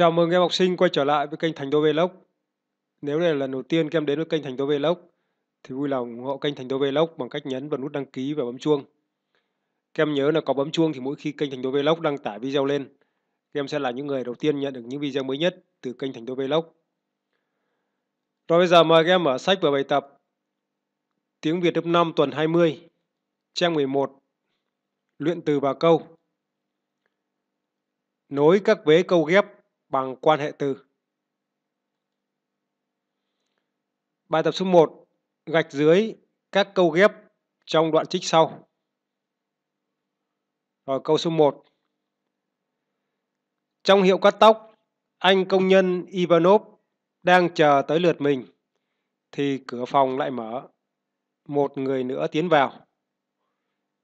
Chào mừng em học sinh quay trở lại với kênh Thành Đô Vlog. Nếu đây là lần đầu tiên các em đến với kênh Thành Đô Vlog thì vui lòng ủng hộ kênh Thành Đô Vlog bằng cách nhấn vào nút đăng ký và bấm chuông. Các em nhớ là có bấm chuông thì mỗi khi kênh Thành Đô Vlog đăng tải video lên, các em sẽ là những người đầu tiên nhận được những video mới nhất từ kênh Thành Đô Vlog. Rồi bây giờ mời các em mở sách và bài tập Tiếng Việt lớp 5 tuần 20, trang 11, luyện từ và câu. Nối các vế câu ghép bằng quan hệ từ. Bài tập số 1, gạch dưới các câu ghép trong đoạn trích sau. Rồi câu số 1. Trong hiệu cắt tóc, anh công nhân Ivanov đang chờ tới lượt mình thì cửa phòng lại mở. Một người nữa tiến vào.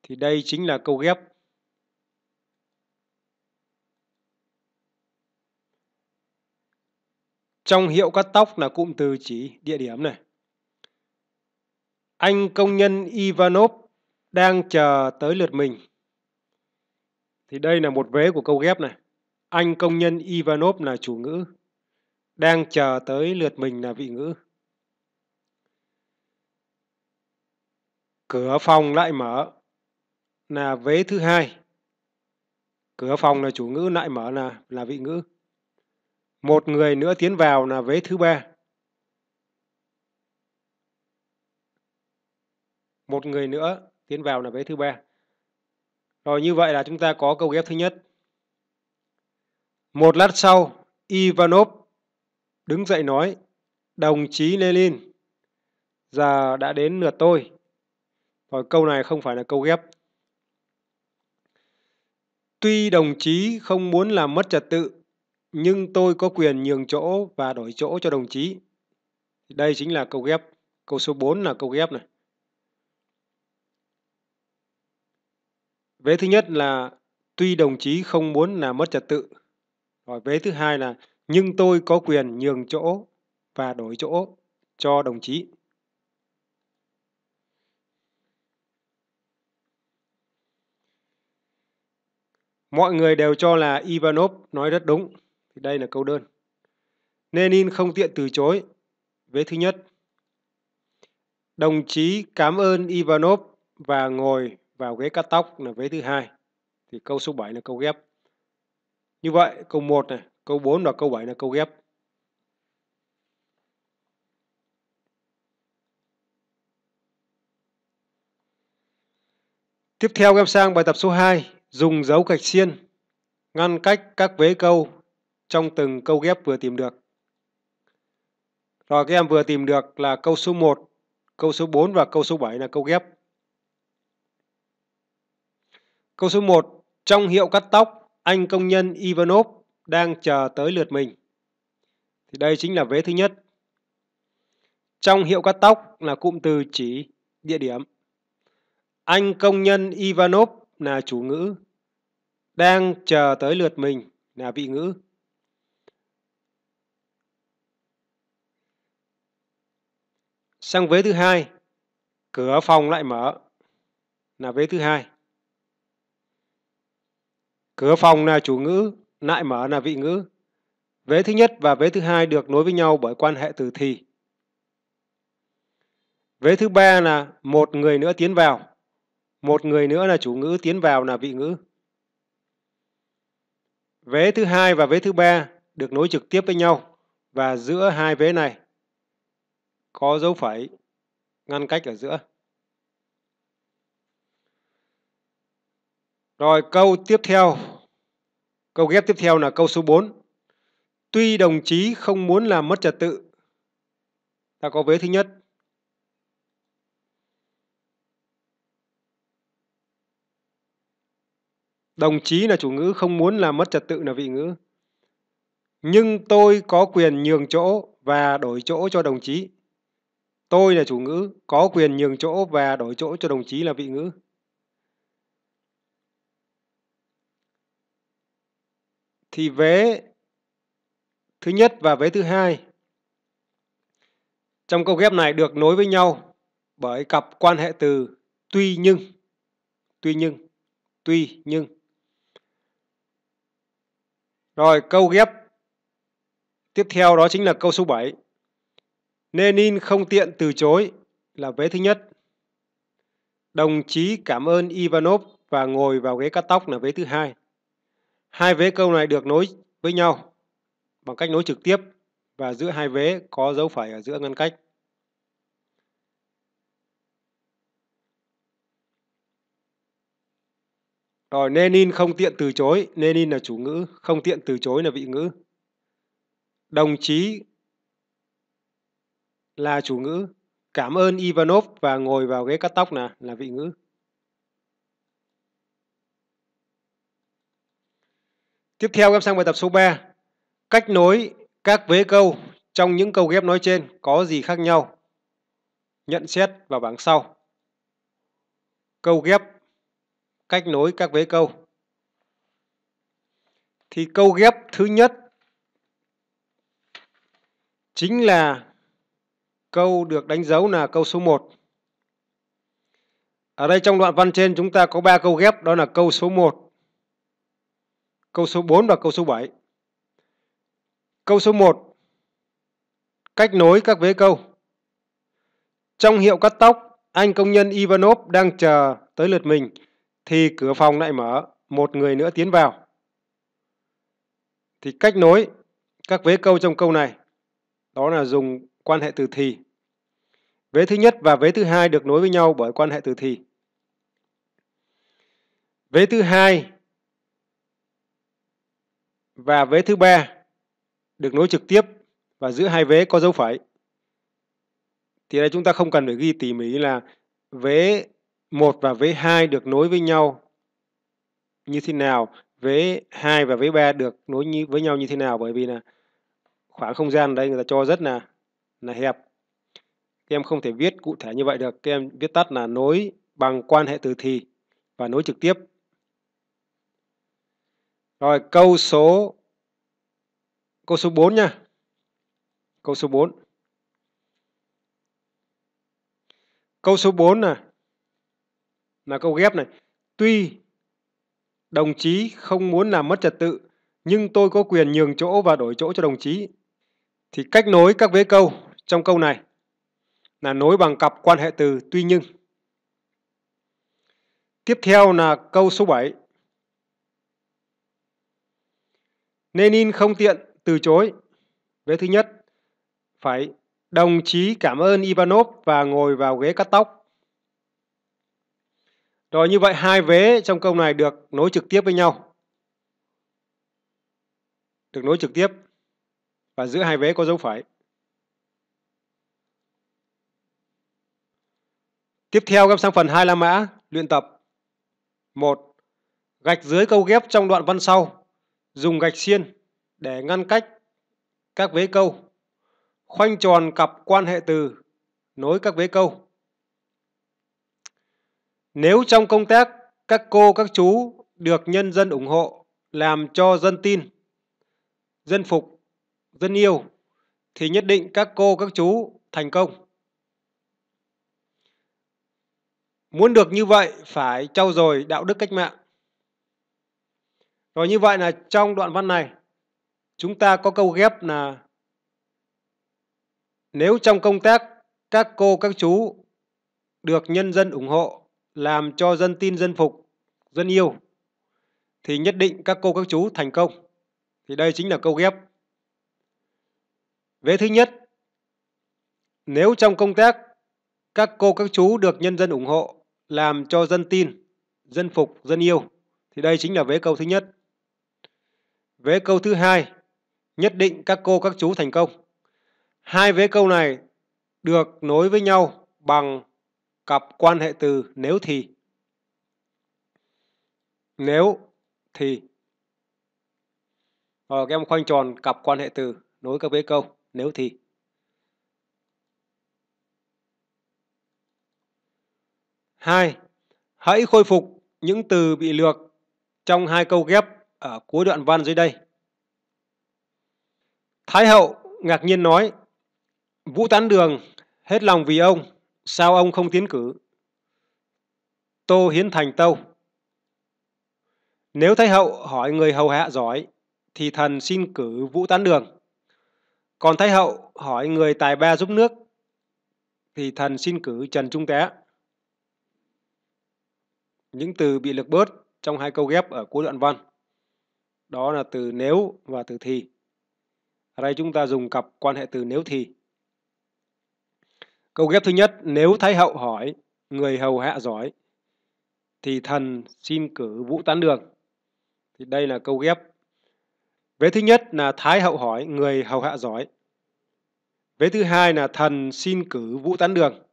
Thì đây chính là câu ghép Trong hiệu cắt tóc là cụm từ chỉ địa điểm này. Anh công nhân Ivanov đang chờ tới lượt mình. Thì đây là một vế của câu ghép này. Anh công nhân Ivanov là chủ ngữ. Đang chờ tới lượt mình là vị ngữ. Cửa phòng lại mở là vế thứ hai. Cửa phòng là chủ ngữ lại mở là là vị ngữ một người nữa tiến vào là vế thứ ba một người nữa tiến vào là vế thứ ba rồi như vậy là chúng ta có câu ghép thứ nhất một lát sau Ivanov đứng dậy nói đồng chí Lenin giờ đã đến lượt tôi rồi câu này không phải là câu ghép tuy đồng chí không muốn làm mất trật tự nhưng tôi có quyền nhường chỗ và đổi chỗ cho đồng chí. Đây chính là câu ghép. Câu số 4 là câu ghép này. Vế thứ nhất là tuy đồng chí không muốn là mất trật tự. Rồi vế thứ hai là nhưng tôi có quyền nhường chỗ và đổi chỗ cho đồng chí. Mọi người đều cho là Ivanov nói rất đúng. Thì đây là câu đơn. Lenin không tiện từ chối. Vế thứ nhất. Đồng chí cảm ơn Ivanov và ngồi vào ghế cắt tóc là vế thứ hai. Thì câu số 7 là câu ghép. Như vậy, câu 1 này, câu 4 và câu 7 là câu ghép. Tiếp theo em sang bài tập số 2, dùng dấu gạch xiên ngăn cách các vế câu trong từng câu ghép vừa tìm được. Rồi các em vừa tìm được là câu số 1, câu số 4 và câu số 7 là câu ghép. Câu số 1, trong hiệu cắt tóc, anh công nhân Ivanov đang chờ tới lượt mình. Thì đây chính là vế thứ nhất. Trong hiệu cắt tóc là cụm từ chỉ địa điểm. Anh công nhân Ivanov là chủ ngữ, đang chờ tới lượt mình là vị ngữ. sang vế thứ hai cửa phòng lại mở là vế thứ hai cửa phòng là chủ ngữ lại mở là vị ngữ vế thứ nhất và vế thứ hai được nối với nhau bởi quan hệ từ thì vế thứ ba là một người nữa tiến vào một người nữa là chủ ngữ tiến vào là vị ngữ vế thứ hai và vế thứ ba được nối trực tiếp với nhau và giữa hai vế này có dấu phẩy ngăn cách ở giữa. Rồi câu tiếp theo, câu ghép tiếp theo là câu số 4. Tuy đồng chí không muốn làm mất trật tự, ta có vế thứ nhất. Đồng chí là chủ ngữ, không muốn làm mất trật tự là vị ngữ. Nhưng tôi có quyền nhường chỗ và đổi chỗ cho đồng chí. Tôi là chủ ngữ, có quyền nhường chỗ và đổi chỗ cho đồng chí là vị ngữ. Thì vế thứ nhất và vế thứ hai trong câu ghép này được nối với nhau bởi cặp quan hệ từ tuy nhưng, tuy nhưng, tuy nhưng. Rồi câu ghép tiếp theo đó chính là câu số 7. Lenin không tiện từ chối là vế thứ nhất. Đồng chí cảm ơn Ivanov và ngồi vào ghế cắt tóc là vế thứ hai. Hai vế câu này được nối với nhau bằng cách nối trực tiếp và giữa hai vế có dấu phẩy ở giữa ngăn cách. Rồi Lenin không tiện từ chối, Lenin là chủ ngữ, không tiện từ chối là vị ngữ. Đồng chí là chủ ngữ. Cảm ơn Ivanov và ngồi vào ghế cắt tóc nè, là vị ngữ. Tiếp theo em sang bài tập số 3. Cách nối các vế câu trong những câu ghép nói trên có gì khác nhau? Nhận xét vào bảng sau. Câu ghép cách nối các vế câu. Thì câu ghép thứ nhất chính là Câu được đánh dấu là câu số 1. Ở đây trong đoạn văn trên chúng ta có 3 câu ghép đó là câu số 1, câu số 4 và câu số 7. Câu số 1 cách nối các vế câu. Trong hiệu cắt tóc, anh công nhân Ivanov đang chờ tới lượt mình thì cửa phòng lại mở, một người nữa tiến vào. Thì cách nối các vế câu trong câu này đó là dùng quan hệ từ thì. Vế thứ nhất và vế thứ hai được nối với nhau bởi quan hệ từ thì. Vế thứ hai và vế thứ ba được nối trực tiếp và giữa hai vế có dấu phẩy. Thì đây chúng ta không cần phải ghi tỉ mỉ là vế 1 và vế 2 được nối với nhau như thế nào, vế 2 và vế 3 được nối với nhau như thế nào bởi vì là khoảng không gian ở đây người ta cho rất là là hẹp các em không thể viết cụ thể như vậy được. Các em viết tắt là nối bằng quan hệ từ thì và nối trực tiếp. Rồi câu số câu số 4 nha. Câu số 4. Câu số 4 là là câu ghép này. Tuy đồng chí không muốn làm mất trật tự nhưng tôi có quyền nhường chỗ và đổi chỗ cho đồng chí. Thì cách nối các vế câu trong câu này là nối bằng cặp quan hệ từ tuy nhưng. Tiếp theo là câu số 7. Lenin không tiện từ chối. Vế thứ nhất, phải đồng chí cảm ơn Ivanov và ngồi vào ghế cắt tóc. Rồi như vậy hai vế trong câu này được nối trực tiếp với nhau. Được nối trực tiếp và giữa hai vế có dấu phẩy. Tiếp theo các sang phần hai la mã, luyện tập. 1. Gạch dưới câu ghép trong đoạn văn sau, dùng gạch xiên để ngăn cách các vế câu. Khoanh tròn cặp quan hệ từ nối các vế câu. Nếu trong công tác các cô các chú được nhân dân ủng hộ làm cho dân tin, dân phục, dân yêu thì nhất định các cô các chú thành công. Muốn được như vậy phải trau dồi đạo đức cách mạng. Rồi như vậy là trong đoạn văn này chúng ta có câu ghép là nếu trong công tác các cô các chú được nhân dân ủng hộ, làm cho dân tin dân phục, dân yêu thì nhất định các cô các chú thành công. Thì đây chính là câu ghép. Vế thứ nhất, nếu trong công tác các cô các chú được nhân dân ủng hộ, làm cho dân tin, dân phục, dân yêu. Thì đây chính là vế câu thứ nhất. Vế câu thứ hai, nhất định các cô các chú thành công. Hai vế câu này được nối với nhau bằng cặp quan hệ từ nếu thì. Nếu thì. Rồi các em khoanh tròn cặp quan hệ từ nối các vế câu nếu thì. 2. Hãy khôi phục những từ bị lược trong hai câu ghép ở cuối đoạn văn dưới đây. Thái hậu ngạc nhiên nói, Vũ Tán Đường hết lòng vì ông, sao ông không tiến cử? Tô Hiến Thành Tâu Nếu Thái hậu hỏi người hầu hạ giỏi, thì thần xin cử Vũ Tán Đường. Còn Thái hậu hỏi người tài ba giúp nước, thì thần xin cử Trần Trung Tế những từ bị lược bớt trong hai câu ghép ở cuối đoạn văn. Đó là từ nếu và từ thì. Ở đây chúng ta dùng cặp quan hệ từ nếu thì. Câu ghép thứ nhất, nếu Thái Hậu hỏi, người hầu hạ giỏi, thì thần xin cử Vũ Tán Đường. Thì đây là câu ghép. Vế thứ nhất là Thái Hậu hỏi, người hầu hạ giỏi. Vế thứ hai là thần xin cử Vũ Tán Đường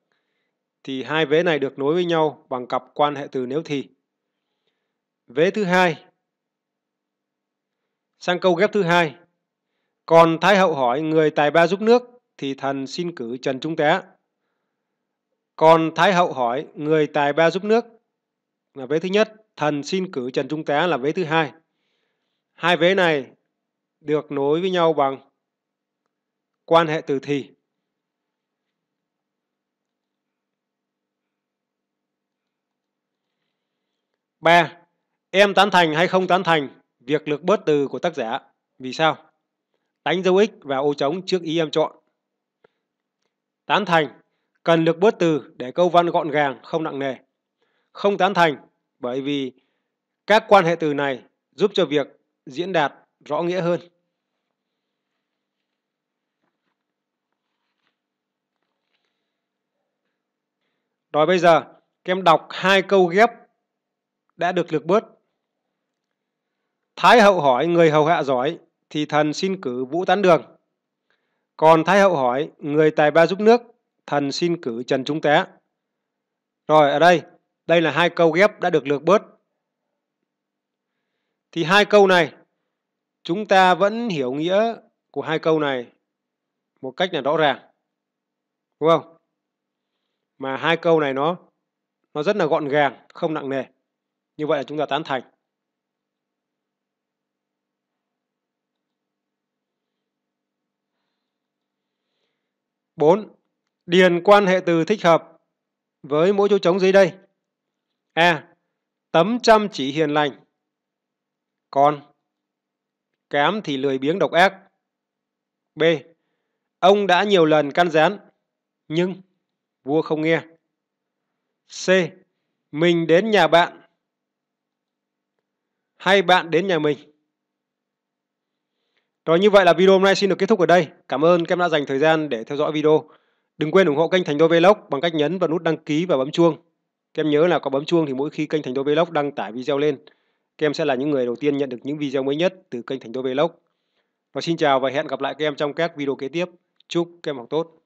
thì hai vế này được nối với nhau bằng cặp quan hệ từ nếu thì. Vế thứ hai sang câu ghép thứ hai còn thái hậu hỏi người tài ba giúp nước thì thần xin cử trần trung tế còn thái hậu hỏi người tài ba giúp nước là vế thứ nhất thần xin cử trần trung tế là vế thứ hai hai vế này được nối với nhau bằng quan hệ từ thì 3. Em tán thành hay không tán thành việc lược bớt từ của tác giả. Vì sao? Đánh dấu X và ô trống trước ý em chọn. Tán thành cần lược bớt từ để câu văn gọn gàng, không nặng nề. Không tán thành bởi vì các quan hệ từ này giúp cho việc diễn đạt rõ nghĩa hơn. Rồi bây giờ, các em đọc hai câu ghép đã được lược bớt. Thái hậu hỏi người hầu hạ giỏi thì thần xin cử Vũ Tán Đường. Còn Thái hậu hỏi người tài ba giúp nước, thần xin cử Trần Trung Tế. Rồi ở đây, đây là hai câu ghép đã được lược bớt. Thì hai câu này, chúng ta vẫn hiểu nghĩa của hai câu này một cách là rõ ràng. Đúng không? Mà hai câu này nó nó rất là gọn gàng, không nặng nề. Như vậy là chúng ta tán thành. bốn Điền quan hệ từ thích hợp với mỗi chỗ trống dưới đây. A. Tấm chăm chỉ hiền lành. Còn kém thì lười biếng độc ác. B. Ông đã nhiều lần can gián, nhưng vua không nghe. C. Mình đến nhà bạn hay bạn đến nhà mình. Rồi như vậy là video hôm nay xin được kết thúc ở đây. Cảm ơn các em đã dành thời gian để theo dõi video. Đừng quên ủng hộ kênh Thành Đô Vlog bằng cách nhấn vào nút đăng ký và bấm chuông. Các em nhớ là có bấm chuông thì mỗi khi kênh Thành Đô Vlog đăng tải video lên, các em sẽ là những người đầu tiên nhận được những video mới nhất từ kênh Thành Đô Vlog. Và xin chào và hẹn gặp lại các em trong các video kế tiếp. Chúc các em học tốt.